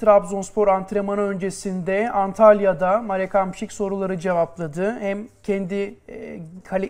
Trabzonspor antrenmanı öncesinde Antalya'da Marek Hamşik soruları cevapladı. Hem kendi e,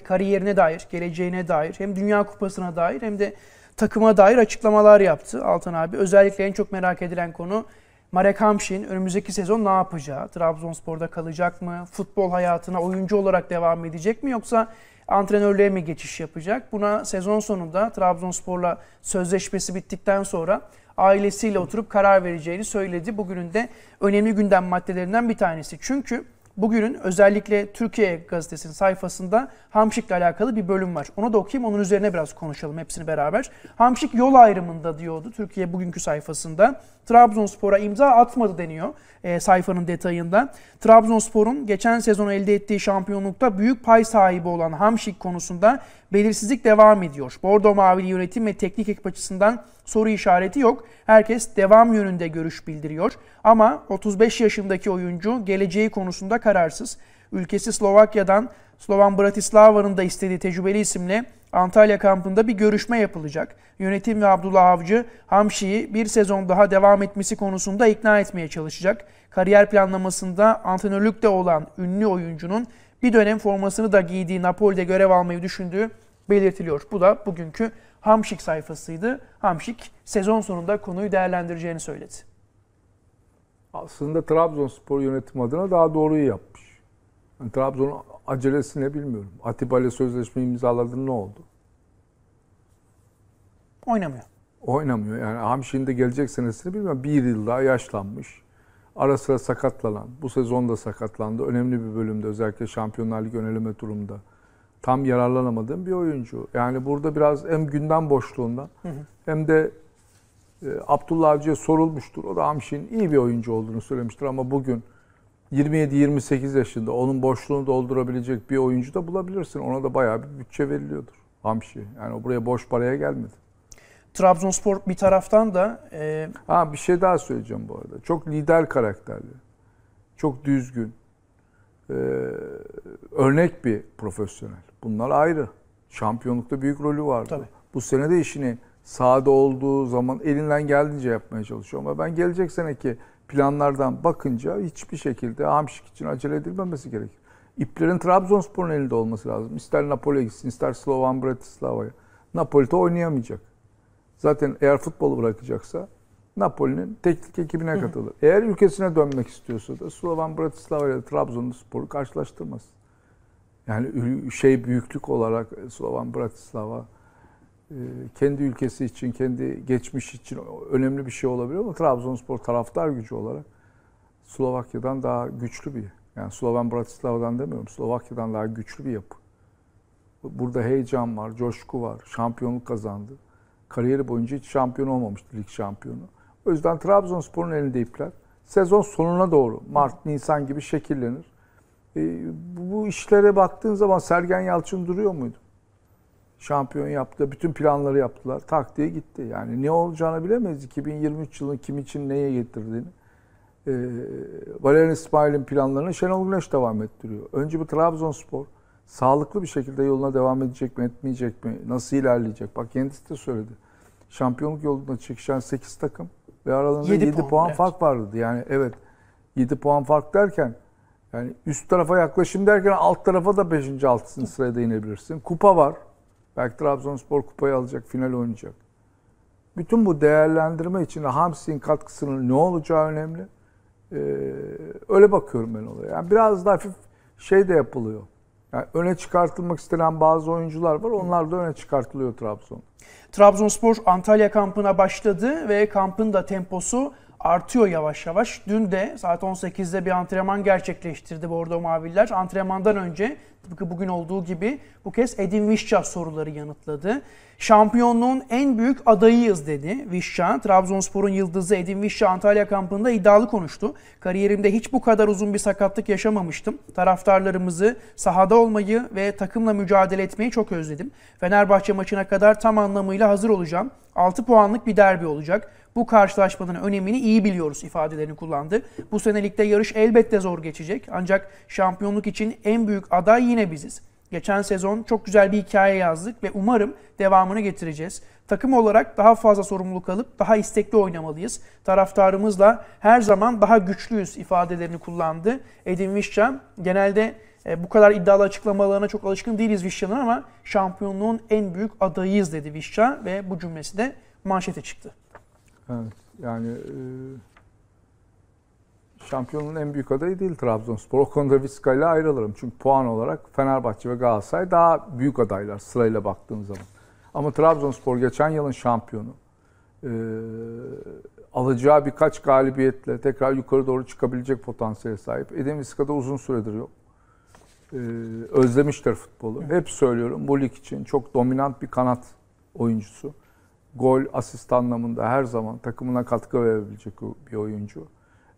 kariyerine dair, geleceğine dair, hem Dünya Kupası'na dair hem de takıma dair açıklamalar yaptı Altan abi. Özellikle en çok merak edilen konu Marek Hamşik'in önümüzdeki sezon ne yapacağı? Trabzonspor'da kalacak mı? Futbol hayatına oyuncu olarak devam edecek mi yoksa antrenörlüğe mi geçiş yapacak? Buna sezon sonunda Trabzonspor'la sözleşmesi bittikten sonra ailesiyle oturup karar vereceğini söyledi. Bugünün de önemli gündem maddelerinden bir tanesi. Çünkü bugünün özellikle Türkiye gazetesinin sayfasında Hamşik'le alakalı bir bölüm var. Onu da okuyayım onun üzerine biraz konuşalım hepsini beraber. Hamşik yol ayrımında diyordu Türkiye bugünkü sayfasında. Trabzonspor'a imza atmadı deniyor e, sayfanın detayında. Trabzonspor'un geçen sezon elde ettiği şampiyonlukta büyük pay sahibi olan Hamşik konusunda belirsizlik devam ediyor. Bordo Mavili yönetim ve teknik ekip açısından soru işareti yok. Herkes devam yönünde görüş bildiriyor. Ama 35 yaşındaki oyuncu geleceği konusunda kararsız. Ülkesi Slovakya'dan Slovan Bratislava'nın da istediği tecrübeli isimle Antalya kampında bir görüşme yapılacak. Yönetim ve Abdullah Avcı Hamşi'yi bir sezon daha devam etmesi konusunda ikna etmeye çalışacak. Kariyer planlamasında antrenörlük olan ünlü oyuncunun bir dönem formasını da giydiği Napoli'de görev almayı düşündüğü belirtiliyor. Bu da bugünkü Hamşik sayfasıydı. Hamşik sezon sonunda konuyu değerlendireceğini söyledi. Aslında Trabzonspor yönetim adına daha doğruyu yapmış. Yani Trabzon'un acelesi ne bilmiyorum. Atiba ile sözleşme imzaladın ne oldu? Oynamıyor. Oynamıyor. Yani Hamşik'in de gelecek senesini bilmiyorum. Bir yıl daha yaşlanmış. Ara sıra sakatlanan. Bu sezon da sakatlandı. Önemli bir bölümde özellikle Şampiyonlar Ligi öneleme turunda tam yararlanamadığım bir oyuncu. Yani burada biraz hem gündem boşluğundan hı hı. hem de e, Abdullah Avcı'ya sorulmuştur. O da Hamşin iyi bir oyuncu olduğunu söylemiştir ama bugün 27-28 yaşında onun boşluğunu doldurabilecek bir oyuncu da bulabilirsin. Ona da bayağı bir bütçe veriliyordur Hamşi. Yani o buraya boş paraya gelmedi. Trabzonspor bir taraftan da... E... Ha bir şey daha söyleyeceğim bu arada. Çok lider karakterli. Çok düzgün e, örnek bir profesyonel. Bunlar ayrı. Şampiyonlukta büyük rolü vardı. Tabii. Bu sene de işini sahada olduğu zaman elinden geldiğince yapmaya çalışıyor. Ama ben gelecek seneki planlardan bakınca hiçbir şekilde Hamşik için acele edilmemesi gerekir. İplerin Trabzonspor'un elinde olması lazım. İster Napoli'ye gitsin, ister Slovan Bratislava'ya. Napoli'de oynayamayacak. Zaten eğer futbolu bırakacaksa Napoli'nin teknik ekibine katılır. Eğer ülkesine dönmek istiyorsa da Slovan Bratislava ile Trabzonspor'u karşılaştırmaz. Yani şey büyüklük olarak Slovan Bratislava e, kendi ülkesi için, kendi geçmiş için önemli bir şey olabilir ama Trabzonspor taraftar gücü olarak Slovakya'dan daha güçlü bir, yani Slovan Bratislava'dan demiyorum, Slovakya'dan daha güçlü bir yapı. Burada heyecan var, coşku var, şampiyonluk kazandı. Kariyeri boyunca hiç şampiyon olmamıştı lig şampiyonu. O yüzden Trabzonspor'un elinde ipler. Sezon sonuna doğru Mart, Nisan gibi şekillenir. E, bu işlere baktığın zaman Sergen Yalçın duruyor muydu? Şampiyon yaptı, bütün planları yaptılar, tak diye gitti. Yani ne olacağını bilemez. 2023 yılın kim için neye getirdiğini. E, Valerian İsmail'in planlarını Şenol Güneş devam ettiriyor. Önce bu Trabzonspor sağlıklı bir şekilde yoluna devam edecek mi, etmeyecek mi, nasıl ilerleyecek? Bak kendisi de söyledi. Şampiyonluk yolunda çıkışan 8 takım ve aralarında 7, 7 puan, puan evet. fark vardı. Yani evet 7 puan fark derken yani üst tarafa yaklaşım derken alt tarafa da 5. 6. sırada inebilirsin. Kupa var. Belki Trabzonspor kupayı alacak, final oynayacak. Bütün bu değerlendirme içinde Hamsi'nin katkısının ne olacağı önemli. Ee, öyle bakıyorum ben olaya. Yani biraz da hafif şey de yapılıyor. Yani öne çıkartılmak istenen bazı oyuncular var. Onlar da öne çıkartılıyor Trabzon. Trabzonspor Antalya kampına başladı ve kampın da temposu artıyor yavaş yavaş. Dün de saat 18'de bir antrenman gerçekleştirdi Bordo Maviller. Antrenmandan önce Tıpkı bugün olduğu gibi bu kez Edin Vişça soruları yanıtladı. Şampiyonluğun en büyük adayıyız dedi Vişça. Trabzonspor'un yıldızı Edin Vişça Antalya kampında iddialı konuştu. Kariyerimde hiç bu kadar uzun bir sakatlık yaşamamıştım. Taraftarlarımızı, sahada olmayı ve takımla mücadele etmeyi çok özledim. Fenerbahçe maçına kadar tam anlamıyla hazır olacağım. 6 puanlık bir derbi olacak. Bu karşılaşmanın önemini iyi biliyoruz ifadelerini kullandı. Bu senelikte yarış elbette zor geçecek. Ancak şampiyonluk için en büyük aday yine biziz. Geçen sezon çok güzel bir hikaye yazdık ve umarım devamını getireceğiz. Takım olarak daha fazla sorumluluk alıp daha istekli oynamalıyız. Taraftarımızla her zaman daha güçlüyüz ifadelerini kullandı. Edin Vişça genelde e, bu kadar iddialı açıklamalarına çok alışkın değiliz Vişcan'ın ama şampiyonluğun en büyük adayıyız dedi Vişcan ve bu cümlesi de manşete çıktı. Evet yani... E şampiyonun en büyük adayı değil Trabzonspor. O konuda Vizca ile ayrılırım. Çünkü puan olarak Fenerbahçe ve Galatasaray daha büyük adaylar sırayla baktığın zaman. Ama Trabzonspor geçen yılın şampiyonu. Ee, alacağı birkaç galibiyetle tekrar yukarı doğru çıkabilecek potansiyele sahip. Edin Vizca'da uzun süredir yok. Ee, özlemiştir futbolu. Hep söylüyorum bu lig için çok dominant bir kanat oyuncusu. Gol, asist anlamında her zaman takımına katkı verebilecek bir oyuncu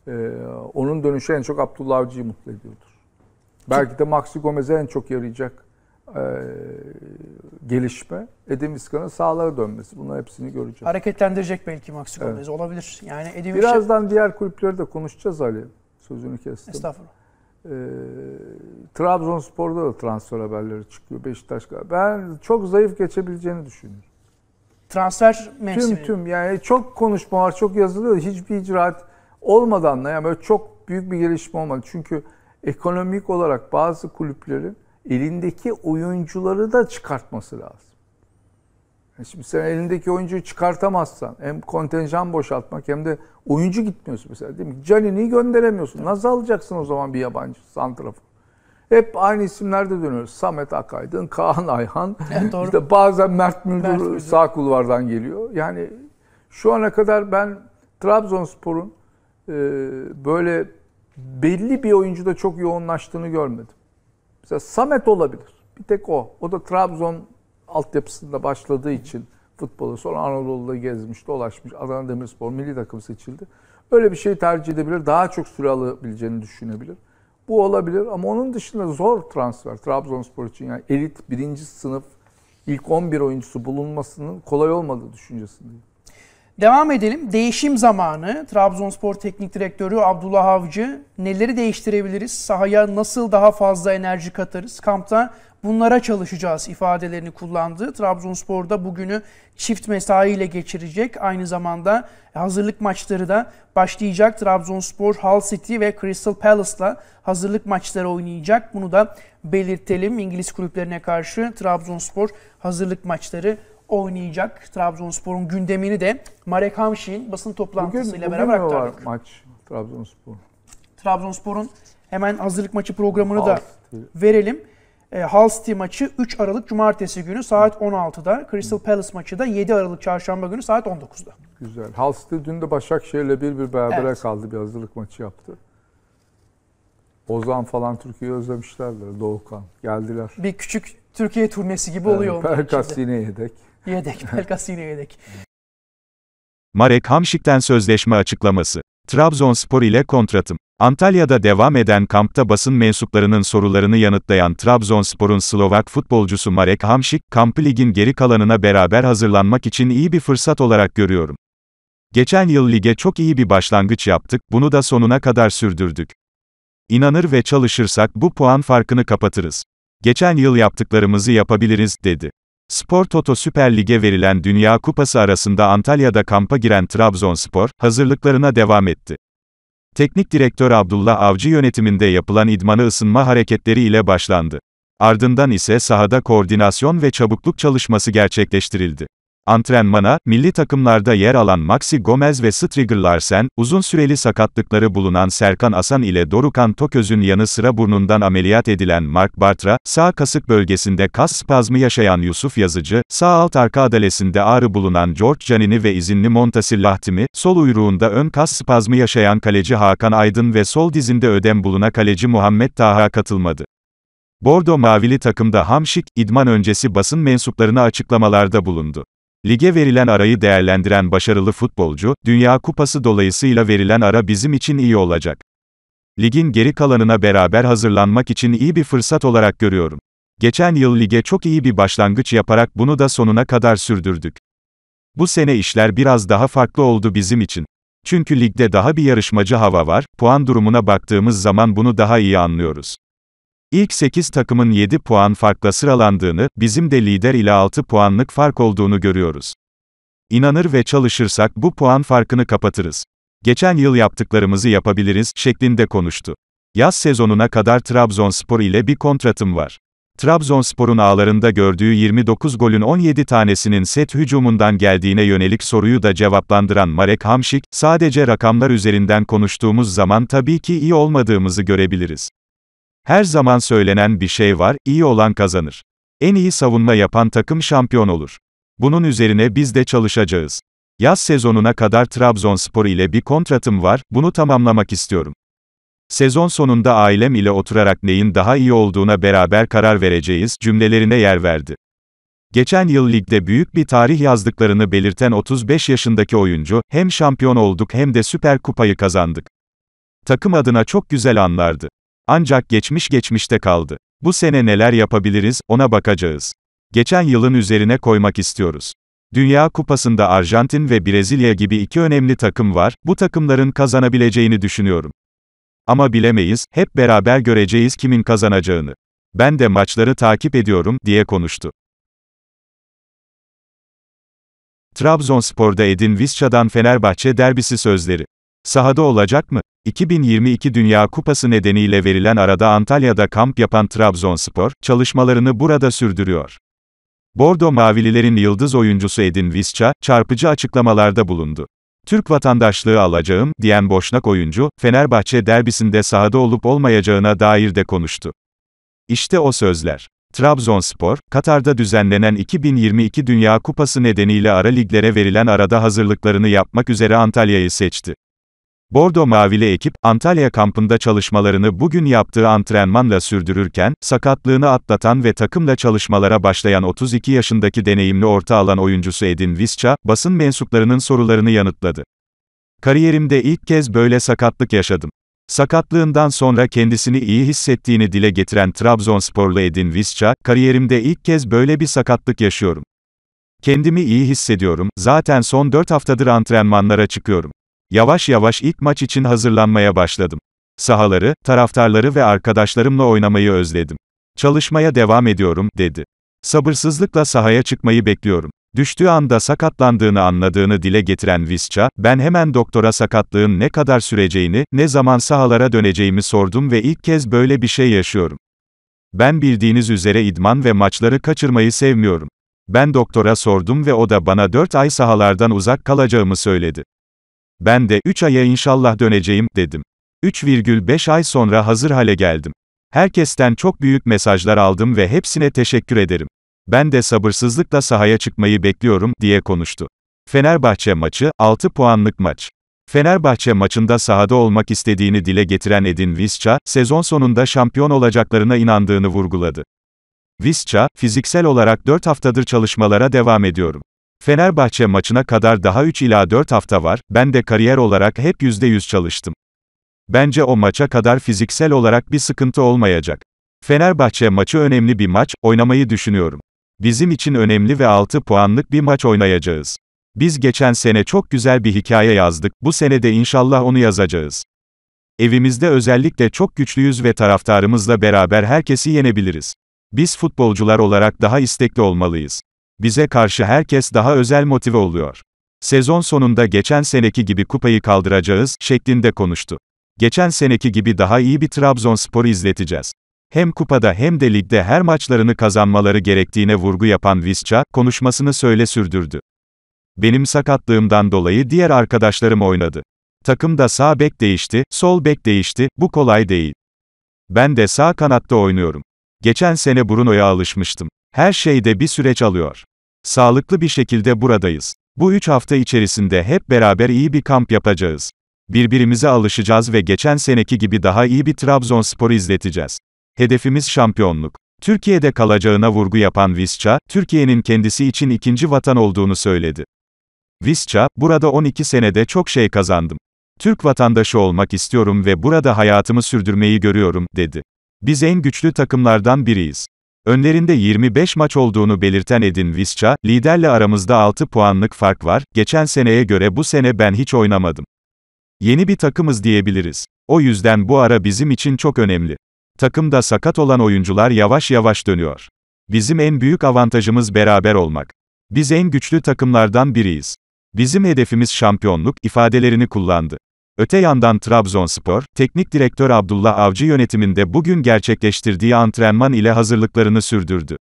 e, onun dönüşü en çok Abdullah Avcı'yı mutlu ediyordur. Belki de Maxi Gomez'e en çok yarayacak e, gelişme Edin Viskan'ın sağlara dönmesi. Bunların hepsini göreceğiz. Hareketlendirecek belki Maxi Gomez. Evet. Olabilir. Yani Edin Birazdan şey... diğer kulüpleri de konuşacağız Ali. Sözünü kestim. Estağfurullah. E, Trabzonspor'da da transfer haberleri çıkıyor. Beşiktaş. Ben çok zayıf geçebileceğini düşünüyorum. Transfer mevsimi. Tüm tüm yani çok konuşma var, çok yazılıyor. Hiçbir icraat olmadan da yani böyle çok büyük bir gelişme olmadı. Çünkü ekonomik olarak bazı kulüplerin elindeki oyuncuları da çıkartması lazım. Yani şimdi sen elindeki oyuncuyu çıkartamazsan hem kontenjan boşaltmak hem de oyuncu gitmiyorsun mesela değil mi? Can'ini gönderemiyorsun. Nasıl alacaksın o zaman bir yabancı santrafor? Hep aynı isimlerde dönüyoruz. Samet Akaydın, Kaan Ayhan, evet, doğru. işte bazen Mert Müldür, Mert Müldür sağ kulvardan geliyor. Yani şu ana kadar ben Trabzonspor'un ee, böyle belli bir oyuncuda çok yoğunlaştığını görmedim. Mesela Samet olabilir. Bir tek o. O da Trabzon altyapısında başladığı için futbolu sonra Anadolu'da gezmiş, dolaşmış. Adana Demirspor milli takım seçildi. Öyle bir şey tercih edebilir. Daha çok süre alabileceğini düşünebilir. Bu olabilir ama onun dışında zor transfer Trabzonspor için. Yani elit birinci sınıf ilk 11 oyuncusu bulunmasının kolay olmadığı düşüncesindeyim. Devam edelim. Değişim zamanı. Trabzonspor Teknik Direktörü Abdullah Avcı. Neleri değiştirebiliriz? Sahaya nasıl daha fazla enerji katarız? Kampta bunlara çalışacağız ifadelerini kullandı. da bugünü çift mesai ile geçirecek. Aynı zamanda hazırlık maçları da başlayacak. Trabzonspor, Hull City ve Crystal Palace'la hazırlık maçları oynayacak. Bunu da belirtelim. İngiliz kulüplerine karşı Trabzonspor hazırlık maçları oynayacak. Trabzonspor'un gündemini de Marek Hamşik'in basın toplantısıyla bugün, beraber bugün maç Trabzonspor? Trabzonspor'un hemen hazırlık maçı programını da verelim. E, Halsti maçı 3 Aralık Cumartesi günü saat 16'da. Crystal Palace maçı da 7 Aralık Çarşamba günü saat 19'da. Güzel. Halsti dün de Başakşehir'le bir bir beraber evet. kaldı. Bir hazırlık maçı yaptı. Ozan falan Türkiye'yi özlemişlerdir. Doğukan. Geldiler. Bir küçük Türkiye turnesi gibi oluyor. Yani, Perkas yine yedek. Yedek, Pelkas yedek. Marek Hamşik'ten sözleşme açıklaması. Trabzonspor ile kontratım. Antalya'da devam eden kampta basın mensuplarının sorularını yanıtlayan Trabzonspor'un Slovak futbolcusu Marek Hamšík, kampı ligin geri kalanına beraber hazırlanmak için iyi bir fırsat olarak görüyorum. Geçen yıl lige çok iyi bir başlangıç yaptık, bunu da sonuna kadar sürdürdük. İnanır ve çalışırsak bu puan farkını kapatırız. Geçen yıl yaptıklarımızı yapabiliriz, dedi. Spor Toto Süper Lig'e verilen Dünya Kupası arasında Antalya'da kampa giren Trabzonspor, hazırlıklarına devam etti. Teknik direktör Abdullah Avcı yönetiminde yapılan idmanı ısınma hareketleri ile başlandı. Ardından ise sahada koordinasyon ve çabukluk çalışması gerçekleştirildi. Antrenmana, milli takımlarda yer alan Maxi Gomez ve Strigger Larsen, uzun süreli sakatlıkları bulunan Serkan Asan ile Dorukan Toköz'ün yanı sıra burnundan ameliyat edilen Mark Bartra, sağ kasık bölgesinde kas spazmı yaşayan Yusuf Yazıcı, sağ alt arka adalesinde ağrı bulunan George Canini ve izinli Montasir Lahtimi, sol uyruğunda ön kas spazmı yaşayan kaleci Hakan Aydın ve sol dizinde ödem buluna kaleci Muhammed Taha katılmadı. Bordo Mavili takımda Hamşik, idman öncesi basın mensuplarına açıklamalarda bulundu. Lige verilen arayı değerlendiren başarılı futbolcu, Dünya Kupası dolayısıyla verilen ara bizim için iyi olacak. Ligin geri kalanına beraber hazırlanmak için iyi bir fırsat olarak görüyorum. Geçen yıl lige çok iyi bir başlangıç yaparak bunu da sonuna kadar sürdürdük. Bu sene işler biraz daha farklı oldu bizim için. Çünkü ligde daha bir yarışmacı hava var, puan durumuna baktığımız zaman bunu daha iyi anlıyoruz. İlk 8 takımın 7 puan farkla sıralandığını, bizim de lider ile 6 puanlık fark olduğunu görüyoruz. İnanır ve çalışırsak bu puan farkını kapatırız. Geçen yıl yaptıklarımızı yapabiliriz şeklinde konuştu. Yaz sezonuna kadar Trabzonspor ile bir kontratım var. Trabzonspor'un ağlarında gördüğü 29 golün 17 tanesinin set hücumundan geldiğine yönelik soruyu da cevaplandıran Marek Hamşik, sadece rakamlar üzerinden konuştuğumuz zaman tabii ki iyi olmadığımızı görebiliriz. Her zaman söylenen bir şey var, iyi olan kazanır. En iyi savunma yapan takım şampiyon olur. Bunun üzerine biz de çalışacağız. Yaz sezonuna kadar Trabzonspor ile bir kontratım var, bunu tamamlamak istiyorum. Sezon sonunda ailem ile oturarak neyin daha iyi olduğuna beraber karar vereceğiz cümlelerine yer verdi. Geçen yıl ligde büyük bir tarih yazdıklarını belirten 35 yaşındaki oyuncu, hem şampiyon olduk hem de Süper Kupayı kazandık. Takım adına çok güzel anlardı. Ancak geçmiş geçmişte kaldı. Bu sene neler yapabiliriz, ona bakacağız. Geçen yılın üzerine koymak istiyoruz. Dünya Kupası'nda Arjantin ve Brezilya gibi iki önemli takım var, bu takımların kazanabileceğini düşünüyorum. Ama bilemeyiz, hep beraber göreceğiz kimin kazanacağını. Ben de maçları takip ediyorum, diye konuştu. Trabzonspor'da Edin Visca'dan Fenerbahçe derbisi sözleri. Sahada olacak mı? 2022 Dünya Kupası nedeniyle verilen arada Antalya'da kamp yapan Trabzonspor, çalışmalarını burada sürdürüyor. Bordo Mavililerin yıldız oyuncusu Edin Visca, çarpıcı açıklamalarda bulundu. Türk vatandaşlığı alacağım, diyen Boşnak oyuncu, Fenerbahçe derbisinde sahada olup olmayacağına dair de konuştu. İşte o sözler. Trabzonspor, Katar'da düzenlenen 2022 Dünya Kupası nedeniyle ara liglere verilen arada hazırlıklarını yapmak üzere Antalya'yı seçti. Bordo Mavili ekip, Antalya kampında çalışmalarını bugün yaptığı antrenmanla sürdürürken, sakatlığını atlatan ve takımla çalışmalara başlayan 32 yaşındaki deneyimli orta alan oyuncusu Edin Visca, basın mensuplarının sorularını yanıtladı. Kariyerimde ilk kez böyle sakatlık yaşadım. Sakatlığından sonra kendisini iyi hissettiğini dile getiren Trabzonsporlu Edin Visca, kariyerimde ilk kez böyle bir sakatlık yaşıyorum. Kendimi iyi hissediyorum, zaten son 4 haftadır antrenmanlara çıkıyorum. Yavaş yavaş ilk maç için hazırlanmaya başladım. Sahaları, taraftarları ve arkadaşlarımla oynamayı özledim. Çalışmaya devam ediyorum, dedi. Sabırsızlıkla sahaya çıkmayı bekliyorum. Düştüğü anda sakatlandığını anladığını dile getiren Visca, ben hemen doktora sakatlığın ne kadar süreceğini, ne zaman sahalara döneceğimi sordum ve ilk kez böyle bir şey yaşıyorum. Ben bildiğiniz üzere idman ve maçları kaçırmayı sevmiyorum. Ben doktora sordum ve o da bana 4 ay sahalardan uzak kalacağımı söyledi. Ben de 3 aya inşallah döneceğim dedim. 3,5 ay sonra hazır hale geldim. Herkesten çok büyük mesajlar aldım ve hepsine teşekkür ederim. Ben de sabırsızlıkla sahaya çıkmayı bekliyorum diye konuştu. Fenerbahçe maçı 6 puanlık maç. Fenerbahçe maçında sahada olmak istediğini dile getiren Edin Visca, sezon sonunda şampiyon olacaklarına inandığını vurguladı. Visca, fiziksel olarak 4 haftadır çalışmalara devam ediyorum. Fenerbahçe maçına kadar daha 3 ila 4 hafta var, ben de kariyer olarak hep %100 çalıştım. Bence o maça kadar fiziksel olarak bir sıkıntı olmayacak. Fenerbahçe maçı önemli bir maç, oynamayı düşünüyorum. Bizim için önemli ve 6 puanlık bir maç oynayacağız. Biz geçen sene çok güzel bir hikaye yazdık, bu sene de inşallah onu yazacağız. Evimizde özellikle çok güçlüyüz ve taraftarımızla beraber herkesi yenebiliriz. Biz futbolcular olarak daha istekli olmalıyız. Bize karşı herkes daha özel motive oluyor. Sezon sonunda geçen seneki gibi kupayı kaldıracağız şeklinde konuştu. Geçen seneki gibi daha iyi bir Trabzonspor izleteceğiz. Hem kupada hem de ligde her maçlarını kazanmaları gerektiğine vurgu yapan Visca, konuşmasını söyle sürdürdü. Benim sakatlığımdan dolayı diğer arkadaşlarım oynadı. Takımda sağ bek değişti, sol bek değişti, bu kolay değil. Ben de sağ kanatta oynuyorum. Geçen sene Bruno'ya alışmıştım. Her şeyde bir süreç alıyor. Sağlıklı bir şekilde buradayız. Bu üç hafta içerisinde hep beraber iyi bir kamp yapacağız. Birbirimize alışacağız ve geçen seneki gibi daha iyi bir Trabzonspor izleteceğiz. Hedefimiz şampiyonluk. Türkiye'de kalacağına vurgu yapan Visca, Türkiye'nin kendisi için ikinci vatan olduğunu söyledi. Visca, burada 12 senede çok şey kazandım. Türk vatandaşı olmak istiyorum ve burada hayatımı sürdürmeyi görüyorum, dedi. Biz en güçlü takımlardan biriyiz. Önlerinde 25 maç olduğunu belirten Edin Visca, liderle aramızda 6 puanlık fark var, geçen seneye göre bu sene ben hiç oynamadım. Yeni bir takımız diyebiliriz. O yüzden bu ara bizim için çok önemli. Takımda sakat olan oyuncular yavaş yavaş dönüyor. Bizim en büyük avantajımız beraber olmak. Biz en güçlü takımlardan biriyiz. Bizim hedefimiz şampiyonluk ifadelerini kullandı. Öte yandan Trabzonspor, teknik direktör Abdullah Avcı yönetiminde bugün gerçekleştirdiği antrenman ile hazırlıklarını sürdürdü.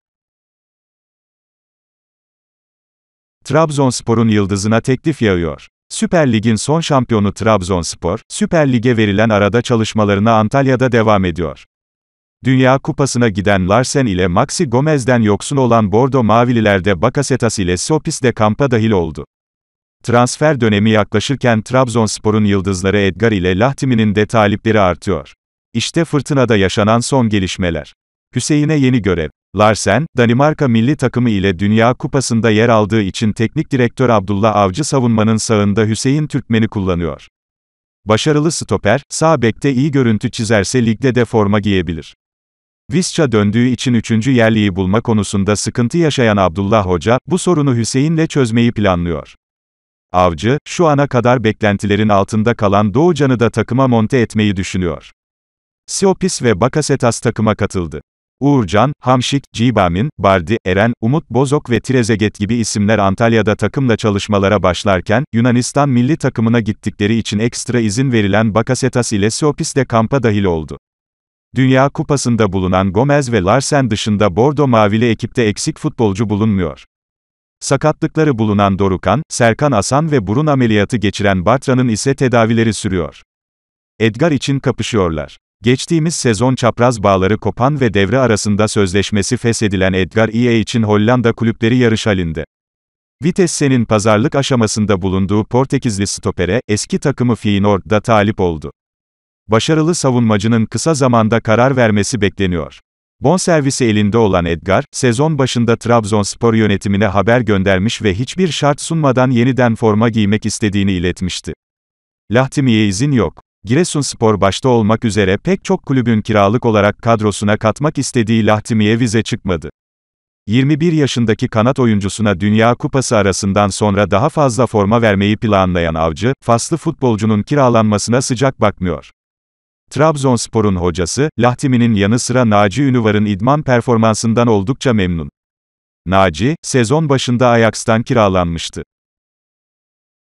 Trabzonspor'un yıldızına teklif yağıyor. Süper Lig'in son şampiyonu Trabzonspor, Süper Lig'e verilen arada çalışmalarına Antalya'da devam ediyor. Dünya Kupası'na giden Larsen ile Maxi Gomez'den yoksun olan Bordo Mavililer de Bakasetas ile Sopis de kampa dahil oldu. Transfer dönemi yaklaşırken Trabzonspor'un yıldızları Edgar ile Lahtimi'nin de talipleri artıyor. İşte fırtınada yaşanan son gelişmeler. Hüseyin'e yeni görev. Larsen, Danimarka milli takımı ile Dünya Kupası'nda yer aldığı için teknik direktör Abdullah Avcı savunmanın sağında Hüseyin Türkmen'i kullanıyor. Başarılı stoper, sağ bekte iyi görüntü çizerse ligde de forma giyebilir. Visca döndüğü için üçüncü yerliyi bulma konusunda sıkıntı yaşayan Abdullah Hoca, bu sorunu Hüseyin'le çözmeyi planlıyor. Avcı, şu ana kadar beklentilerin altında kalan Doğucan'ı da takıma monte etmeyi düşünüyor. Siopis ve Bakasetas takıma katıldı. Uğurcan, Hamşik, Cibamin, Bardi, Eren, Umut Bozok ve Trezeget gibi isimler Antalya'da takımla çalışmalara başlarken, Yunanistan milli takımına gittikleri için ekstra izin verilen Bakasetas ile Siopis de kampa dahil oldu. Dünya Kupası'nda bulunan Gomez ve Larsen dışında Bordo Mavili ekipte eksik futbolcu bulunmuyor. Sakatlıkları bulunan Dorukan, Serkan Asan ve burun ameliyatı geçiren Bartra'nın ise tedavileri sürüyor. Edgar için kapışıyorlar. Geçtiğimiz sezon çapraz bağları kopan ve devre arasında sözleşmesi feshedilen Edgar Ie için Hollanda kulüpleri yarış halinde. Vitesse'nin pazarlık aşamasında bulunduğu Portekizli stopere, eski takımı Feyenoord'da talip oldu. Başarılı savunmacının kısa zamanda karar vermesi bekleniyor. Bonservisi elinde olan Edgar, sezon başında Trabzonspor yönetimine haber göndermiş ve hiçbir şart sunmadan yeniden forma giymek istediğini iletmişti. Lahtimi'ye izin yok. Giresunspor başta olmak üzere pek çok kulübün kiralık olarak kadrosuna katmak istediği Lahtimi'ye vize çıkmadı. 21 yaşındaki kanat oyuncusuna Dünya Kupası arasından sonra daha fazla forma vermeyi planlayan Avcı, faslı futbolcunun kiralanmasına sıcak bakmıyor. Trabzonspor'un hocası, Lahtimi'nin yanı sıra Naci Ünüvar'ın idman performansından oldukça memnun. Naci, sezon başında Ajax'tan kiralanmıştı.